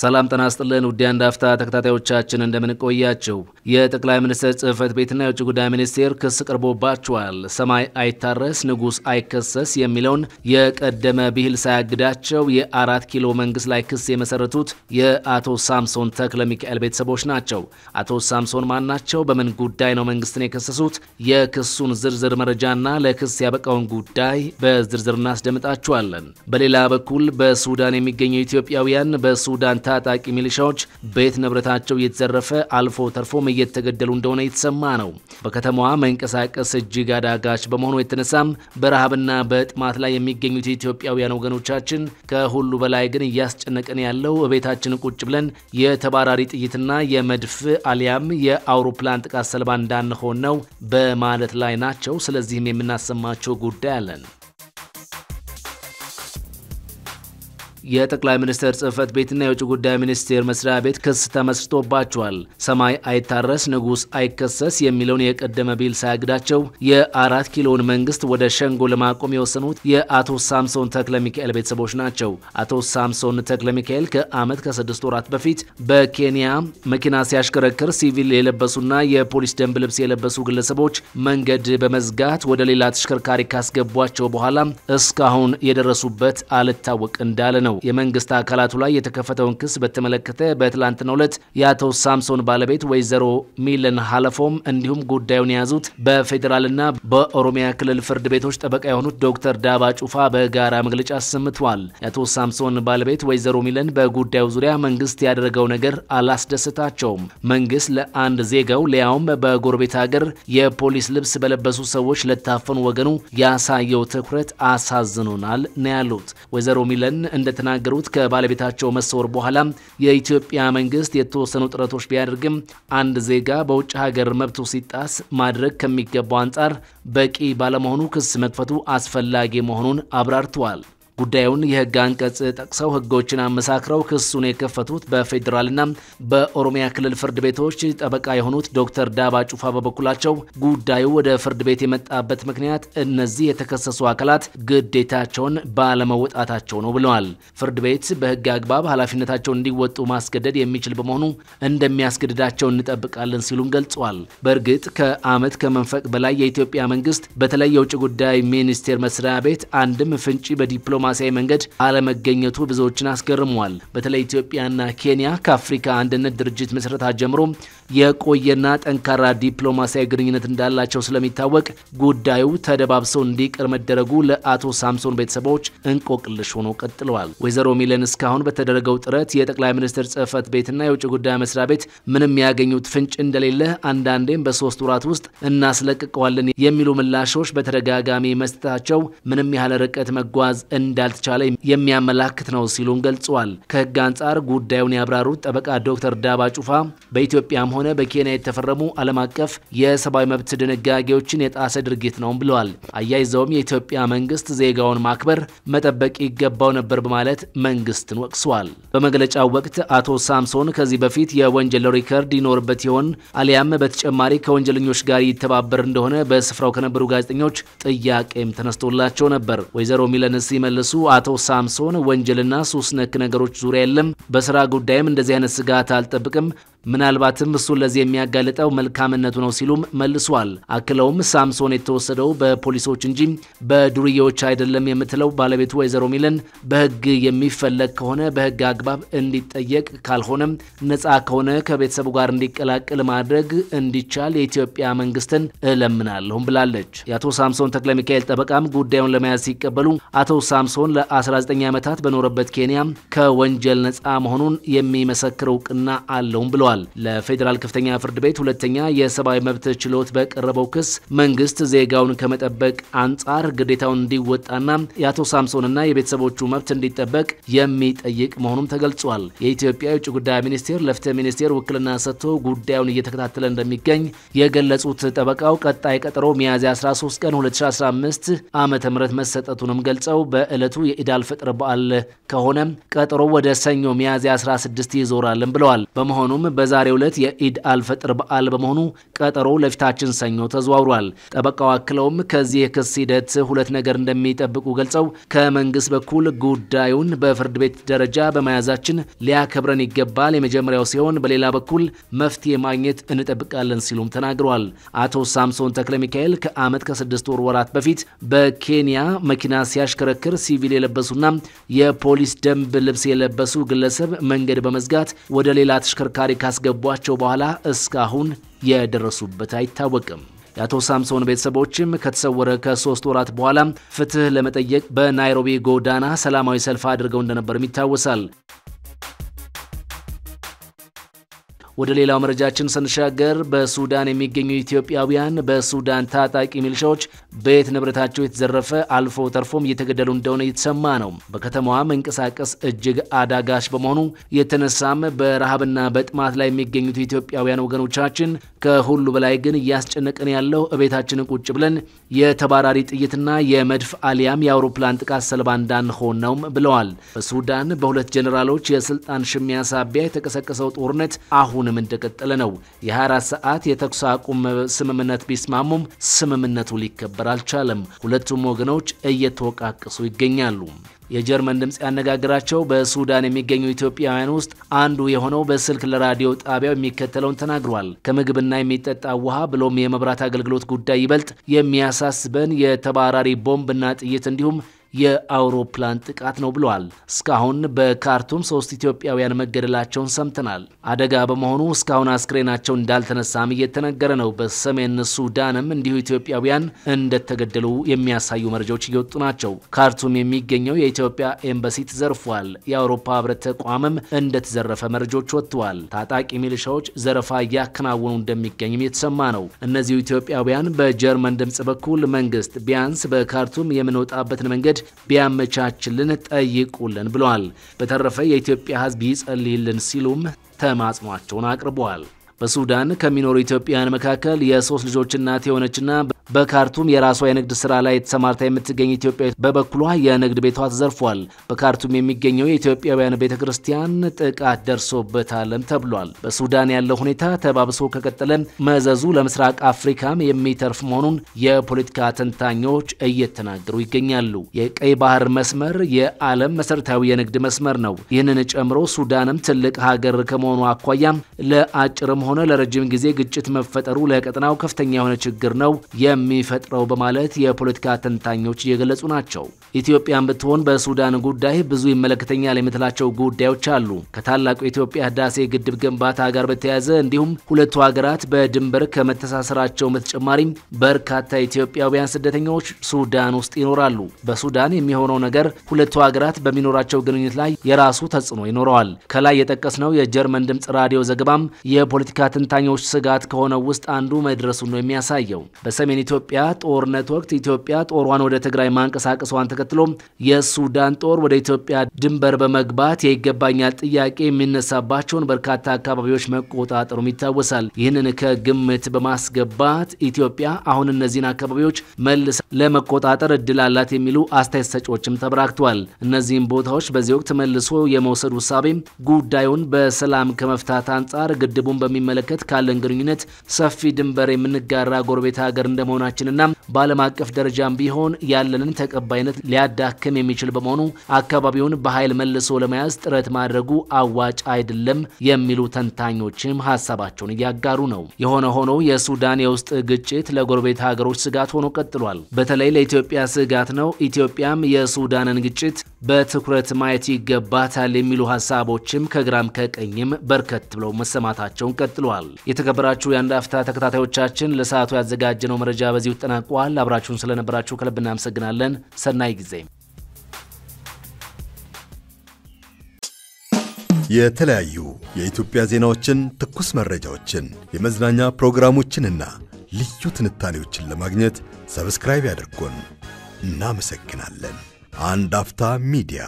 ሰላም ጤና ይስጥልን ውድ አንድ አፍታ ተከታታዮቻችን እንደምንቆያቸው የጠቅላይ ሚኒስትር ጽህፈት ቤትና የውጭ ጉዳይ ሚኒስቴር ክስ ቀርቦባቸዋል። ሰማይ አይታረስ ንጉሥ አይከሰስ የሚለውን የቀደመ ብሂል ሳያግዳቸው የአራት ኪሎ መንግስት ላይ ክስ የመሰረቱት የአቶ ሳምሶን ተክለ ሚካኤል ቤተሰቦች ናቸው። አቶ ሳምሶን ማን ናቸው? በምን ጉዳይ ነው መንግስትን የከሰሱት? የክሱን ዝርዝር መረጃና ለክስ ያበቃውን ጉዳይ በዝርዝር እናስደምጣችኋለን። በሌላ በኩል በሱዳን የሚገኙ ኢትዮጵያውያን በሱዳን ታጣቂ ሚሊሻዎች ቤት ንብረታቸው እየተዘረፈ አልፎ ተርፎም እየተገደሉ እንደሆነ የተሰማ ነው። በከተማዋ መንቀሳቀስ እጅግ አዳጋች በመሆኑ የተነሳም በረሃብና በጥማት ላይ የሚገኙት የኢትዮጵያውያን ወገኖቻችን ከሁሉ በላይ ግን እያስጨነቀን ያለው ቤታችን ቁጭ ብለን የተባራሪ ጥይትና የመድፍ አሊያም የአውሮፕላን ጥቃት ሰለባ እንዳንሆን ነው በማለት ላይ ናቸው። ስለዚህም የምናሰማቸው ጉዳይ አለን። የጠቅላይ ሚኒስትር ጽህፈት ቤትና የውጭ ጉዳይ ሚኒስቴር መስሪያ ቤት ክስ ተመስርቶባቸዋል። ሰማይ አይታረስ ንጉስ አይከሰስ የሚለውን የቀደመ ቢል ሳያግዳቸው የአራት ኪሎውን መንግስት ወደ ሸንጎ ለማቆም የወሰኑት የአቶ ሳምሶን ተክለ ሚካኤል ቤተሰቦች ናቸው። አቶ ሳምሶን ተክለ ሚካኤል ከአመት ከስድስት ወራት በፊት በኬንያ መኪና ሲያሽከረክር ሲቪል የለበሱና የፖሊስ ደንብ ልብስ የለበሱ ግለሰቦች መንገድ በመዝጋት ወደ ሌላ ተሽከርካሪ ካስገቧቸው በኋላ እስካሁን የደረሱበት አልታወቅ እንዳለ ነው። የመንግስት አካላቱ ላይ የተከፈተውን ክስ በተመለከተ በትላንትናው ዕለት የአቶ ሳምሶን ባለቤት ወይዘሮ ሚለን ሀለፎም እንዲሁም ጉዳዩን የያዙት በፌዴራልና በኦሮሚያ ክልል ፍርድ ቤቶች ጠበቃ የሆኑት ዶክተር ዳባ ጩፋ በጋራ መግለጫ አሰምተዋል። የአቶ ሳምሶን ባለቤት ወይዘሮ ሚለን በጉዳዩ ዙሪያ መንግስት ያደረገው ነገር አላስደሰታቸውም። መንግስት ለአንድ ዜጋው ሊያውም በጎረቤት ሀገር የፖሊስ ልብስ በለበሱ ሰዎች ለታፈኑ ወገኑ ያሳየው ትኩረት አሳዝኖናል ነው ያሉት። ወይዘሮ ሚለን እንደ እንደተናገሩት ከባለቤታቸው መሰወር በኋላ የኢትዮጵያ መንግስት የተወሰኑ ጥረቶች ቢያደርግም አንድ ዜጋ በውጭ ሀገር መብቱ ሲጣስ ማድረግ ከሚገባው አንጻር በቂ ባለመሆኑ ክስ መክፈቱ አስፈላጊ መሆኑን አብራርተዋል። ጉዳዩን የህግ አንቀጽ ጠቅሰው ህጎችን አመሳክረው ክሱን የከፈቱት በፌዴራልና በኦሮሚያ ክልል ፍርድ ቤቶች ጠበቃ የሆኑት ዶክተር ዳባ ጩፋ በበኩላቸው ጉዳዩ ወደ ፍርድ ቤት የመጣበት ምክንያት እነዚህ የተከሰሱ አካላት ግዴታቸውን ባለመወጣታቸው ነው ብለዋል። ፍርድ ቤት በህግ አግባብ ኃላፊነታቸውን እንዲወጡ ማስገደድ የሚችል በመሆኑ እንደሚያስገድዳቸው እንጠብቃለን ሲሉም ገልጸዋል። በእርግጥ ከአመት ከመንፈቅ በላይ የኢትዮጵያ መንግስት በተለይ የውጭ ጉዳይ ሚኒስቴር መስሪያ ቤት አንድም ፍንጭ በዲፕሎማ ዲፕሎማሲያዊ መንገድ አለመገኘቱ ብዙዎችን አስገርሟል። በተለይ ኢትዮጵያና ኬንያ ከአፍሪካ አንድነት ድርጅት ምስረታ ጀምሮ የቆየና ጠንካራ ዲፕሎማሲያዊ ግንኙነት እንዳላቸው ስለሚታወቅ ጉዳዩ ተደባብሰው እንዲቀር መደረጉ ለአቶ ሳምሶን ቤተሰቦች እንቆቅልሽ ሆኖ ቀጥለዋል። ወይዘሮ ሚለን እስካሁን በተደረገው ጥረት የጠቅላይ ሚኒስትር ጽህፈት ቤትና የውጭ ጉዳይ መስሪያ ቤት ምንም ያገኙት ፍንጭ እንደሌለ፣ አንዳንዴም በሶስት ወራት ውስጥ እናስለቅቀዋለን የሚሉ ምላሾች በተደጋጋሚ መስጠታቸው ምንም ያህል ርቀት መጓዝ እንደ እንዳልተቻለ የሚያመላክት ነው ሲሉም ገልጸዋል። ከህግ አንጻር ጉዳዩን ያብራሩት ጠበቃ ዶክተር ዳባ ጩፋ በኢትዮጵያም ሆነ በኬንያ የተፈረሙ ዓለም አቀፍ የሰብአዊ መብት ድንጋጌዎችን የጣሰ ድርጊት ነው ብለዋል። አያይዘውም የኢትዮጵያ መንግስት ዜጋውን ማክበር፣ መጠበቅ ይገባው ነበር በማለት መንግስትን ወቅሰዋል። በመግለጫው ወቅት አቶ ሳምሶን ከዚህ በፊት የወንጀል ሪከርድ ይኖርበት ይሆን አሊያም በተጨማሪ ከወንጀለኞች ጋር ይተባበር እንደሆነ በስፍራው ከነበሩ ጋዜጠኞች ጥያቄም ተነስቶላቸው ነበር። ወይዘሮ ሚለንስ ሲመልሱ የደረሱ አቶ ሳምሶን ወንጀልና ሱስ ነክ ነገሮች ዙሪያ የለም፣ በስራ ጉዳይም እንደዚህ አይነት ስጋት አልጠብቅም ምናልባትም እሱን ለዚህ የሚያጋልጠው መልካምነቱ ነው ሲሉም መልሷል። አክለውም ሳምሶን የተወሰደው በፖሊሶች እንጂ በዱርዬዎች አይደለም የምትለው ባለቤቱ ወይዘሮ ሚለን በህግ የሚፈለግ ከሆነ በህግ አግባብ እንዲጠየቅ ካልሆነም ነፃ ከሆነ ከቤተሰቡ ጋር እንዲቀላቅል ማድረግ እንዲቻል የኢትዮጵያ መንግስትን እለምናለሁም ብላለች። የአቶ ሳምሶን ተክለ ሚካኤል ጠበቃም ጉዳዩን ለመያዝ ሲቀበሉ አቶ ሳምሶን ሶን ለ19 ዓመታት በኖረበት ኬንያ ከወንጀል ነፃ መሆኑን የሚመሰክር እውቅና አለውም ብለዋል። ለፌዴራል ከፍተኛ ፍርድ ቤት ሁለተኛ የሰብአዊ መብት ችሎት በቀረበው ክስ መንግስት ዜጋውን ከመጠበቅ አንጻር ግዴታውን እንዲወጣና የአቶ ሳምሶንና የቤተሰቦቹ መብት እንዲጠበቅ የሚጠይቅ መሆኑም ተገልጿል። የኢትዮጵያ የውጭ ጉዳይ ሚኒስቴር ለፍትህ ሚኒስቴር ውክልና ሰጥቶ ጉዳዩን እየተከታተለ እንደሚገኝ የገለጹት ጠበቃው ቀጣይ ቀጠሮ ሚያዝያ 13 ቀን 2015 ዓ.ም መሰጠቱንም ገልጸው በእ ዕለቱ የኢዳል ፍጥር በዓል ከሆነም ቀጠሮ ወደ ሰኞ ሚያዝያ 16 ይዞራልን ብለዋል። በመሆኑም በዛሬው ዕለት የኢድ አልፈጥር በዓል በመሆኑ ቀጠሮ ለፊታችን ሰኞ ተዘዋውሯል። ጠበቃው አክለውም ከዚህ የክስ ሂደት ሁለት ነገር እንደሚጠብቁ ገልጸው ከመንግስት በኩል ጉዳዩን በፍርድ ቤት ደረጃ በመያዛችን ሊያከብረን ይገባል የመጀመሪያው ሲሆን፣ በሌላ በኩል መፍትሄ ማግኘት እንጠብቃለን ሲሉም ተናግረዋል። አቶ ሳምሶን ተክለ ሚካኤል ከዓመት ከስድስት ወር ወራት በፊት በኬንያ መኪና ሲያሽከረክር ሲቪል የለበሱና የፖሊስ ደንብ ልብስ የለበሱ ግለሰብ መንገድ በመዝጋት ወደ ሌላ ተሽከርካሪ ካስገቧቸው በኋላ እስካሁን የደረሱበት አይታወቅም። የአቶ ሳምሶን ቤተሰቦችም ከተሰወረ ከሶስት ወራት በኋላ ፍትህ ለመጠየቅ በናይሮቢ ጎዳና ሰላማዊ ሰልፍ አድርገው እንደነበርም ይታወሳል። ወደ ሌላው መረጃችን ስንሻገር በሱዳን የሚገኙ ኢትዮጵያውያን በሱዳን ታጣቂ ሚልሻዎች ቤት ንብረታቸው የተዘረፈ አልፎ ተርፎም እየተገደሉ እንደሆነ እየተሰማ ነው። በከተማዋ መንቀሳቀስ እጅግ አዳጋች በመሆኑ የተነሳም በረሃብና በጥማት ላይ የሚገኙት ኢትዮጵያውያን ወገኖቻችን ከሁሉ በላይ ግን እያስጨነቀን ያለው እቤታችን ቁጭ ብለን የተባራሪ ጥይትና የመድፍ አሊያም የአውሮፕላን ጥቃት ሰለባ እንዳንሆን ነውም ብለዋል። በሱዳን በሁለት ጀኔራሎች የስልጣን ሽሚያ ሳቢያ የተቀሰቀሰው ጦርነት አሁን አሁንም እንደቀጠለ ነው። የ24 ሰዓት የተኩስ አቁም ስምምነት ቢስማሙም ስምምነቱ ሊከበር አልቻለም። ሁለቱም ወገኖች እየተወቃቀሱ ይገኛሉ። የጀርመን ድምፅ ያነጋግራቸው በሱዳን የሚገኙ ኢትዮጵያውያን ውስጥ አንዱ የሆነው በስልክ ለራዲዮ ጣቢያው የሚከተለውን ተናግሯል። ከምግብና የሚጠጣ ውሃ ብሎም የመብራት አገልግሎት ጉዳይ ይበልጥ የሚያሳስበን የተባራሪ ቦምብና ጥይት እንዲሁም የአውሮፕላን ጥቃት ነው ብለዋል። እስካሁን በካርቱም ሶስት ኢትዮጵያውያን መገደላቸውን ሰምተናል። አደጋ በመሆኑ እስካሁን አስክሬናቸው እንዳልተነሳም እየተነገረ ነው። በሰሜን ሱዳንም እንዲሁ ኢትዮጵያውያን እንደተገደሉ የሚያሳዩ መረጃዎች እየወጡ ናቸው። ካርቱም የሚገኘው የኢትዮጵያ ኤምባሲ ተዘርፏል። የአውሮፓ ህብረት ተቋምም እንደተዘረፈ መረጃዎች ወጥተዋል። ታጣቂ ሚሊሻዎች ዘረፋ እያከናወኑ እንደሚገኝም የተሰማ ነው። እነዚሁ ኢትዮጵያውያን በጀርመን ድምጽ በኩል መንግስት ቢያንስ በካርቱም የምንወጣበትን መንገድ መንገድ ቢያመቻችልን ጠይቁልን ብለዋል። በተረፈ የኢትዮጵያ ሕዝብ ይጸልይልን ሲሉም ተማጽኗቸውን አቅርበዋል። በሱዳን ከሚኖሩ ኢትዮጵያውያን መካከል የሶስት ልጆች እናት የሆነችና በካርቱም የራሷ የንግድ ስራ ላይ ተሰማርታ የምትገኝ ኢትዮጵያ በበኩሏ የንግድ ቤቷ ተዘርፏል። በካርቱም የሚገኘው የኢትዮጵያውያን ቤተ ክርስቲያን ጥቃት ደርሶበታልም ተብሏል። በሱዳን ያለው ሁኔታ ተባብሶ ከቀጠለ መዘዙ ለምስራቅ አፍሪካም የሚተርፍ መሆኑን የፖለቲካ ተንታኞች እየተናገሩ ይገኛሉ። የቀይ ባህር መስመር የዓለም መሰረታዊ የንግድ መስመር ነው። ይህንን ጨምሮ ሱዳንም ትልቅ ሀገር ከመሆኑ አኳያም ለአጭርም ሆነ ለረጅም ጊዜ ግጭት መፈጠሩ ለቀጠናው ከፍተኛ የሆነ ችግር ነው የሚፈጥረው በማለት የፖለቲካ ተንታኞች እየገለጹ ናቸው። ኢትዮጵያን ብትሆን በሱዳን ጉዳይ ብዙ ይመለከተኛል የምትላቸው ጉዳዮች አሉ። ከታላቁ የኢትዮጵያ ህዳሴ ግድብ ግንባታ ጋር በተያያዘ እንዲሁም ሁለቱ ሀገራት በድንበር ከመተሳሰራቸው በተጨማሪም በርካታ ኢትዮጵያውያን ስደተኞች ሱዳን ውስጥ ይኖራሉ። በሱዳን የሚሆነው ነገር ሁለቱ ሀገራት በሚኖራቸው ግንኙነት ላይ የራሱ ተጽዕኖ ይኖረዋል። ከላይ የጠቀስነው የጀርመን ድምፅ ራዲዮ ዘገባም የፖለቲካ ተንታኞች ስጋት ከሆነው ውስጥ አንዱ መድረሱን ነው የሚያሳየው። በሰሜን በኢትዮጵያ ጦርነት ወቅት ኢትዮጵያ ጦሯን ወደ ትግራይ ማንቀሳቀሷን ተከትሎ የሱዳን ጦር ወደ ኢትዮጵያ ድንበር በመግባት የይገባኛል ጥያቄ የሚነሳባቸውን በርካታ አካባቢዎች መቆጣጠሩም ይታወሳል። ይህንን ከግምት በማስገባት ኢትዮጵያ አሁን እነዚህን አካባቢዎች መልስ ለመቆጣጠር እድል አላት የሚሉ አስተያየት ሰጪዎችም ተበራክተዋል። እነዚህም ቦታዎች በዚህ ወቅት መልሶ የመውሰድ ውሳቤ ጉዳዩን በሰላም ከመፍታት አንጻር ግድቡን በሚመለከት ካለን ግንኙነት ሰፊ ድንበር የምንጋራ ጎረቤት ሀገር እንደመሆኑ መሆናችንና በዓለም አቀፍ ደረጃም ቢሆን ያለንን ተቀባይነት ሊያዳክም የሚችል በመሆኑ አካባቢውን በኃይል መልሶ ለመያዝ ጥረት ማድረጉ አዋጭ አይደለም የሚሉ ተንታኞችም ሀሳባቸውን እያጋሩ ነው። የሆነ ሆኖ የሱዳን የውስጥ ግጭት ለጎረቤት ሀገሮች ስጋት ሆኖ ቀጥሏል። በተለይ ለኢትዮጵያ ስጋት ነው። ኢትዮጵያም የሱዳንን ግጭት በትኩረት ማየት ይገባታል የሚሉ ሀሳቦችም ከግራም ከቀኝም በርከት ብለው መሰማታቸውን ቀጥሏል። የተከበራችሁ የአንድ አፍታ ተከታታዮቻችን ለሰዓቱ ያዘጋጀነው መረጃ ዜና በዚሁ ተጠናቋል። አብራችሁን ስለነበራችሁ ከልብ እናመሰግናለን። ሰናይ ጊዜ። የተለያዩ የኢትዮጵያ ዜናዎችን፣ ትኩስ መረጃዎችን፣ የመዝናኛ ፕሮግራሞችንና ልዩ ትንታኔዎችን ለማግኘት ሰብስክራይብ ያድርጎን። እናመሰግናለን። አንድ አፍታ ሚዲያ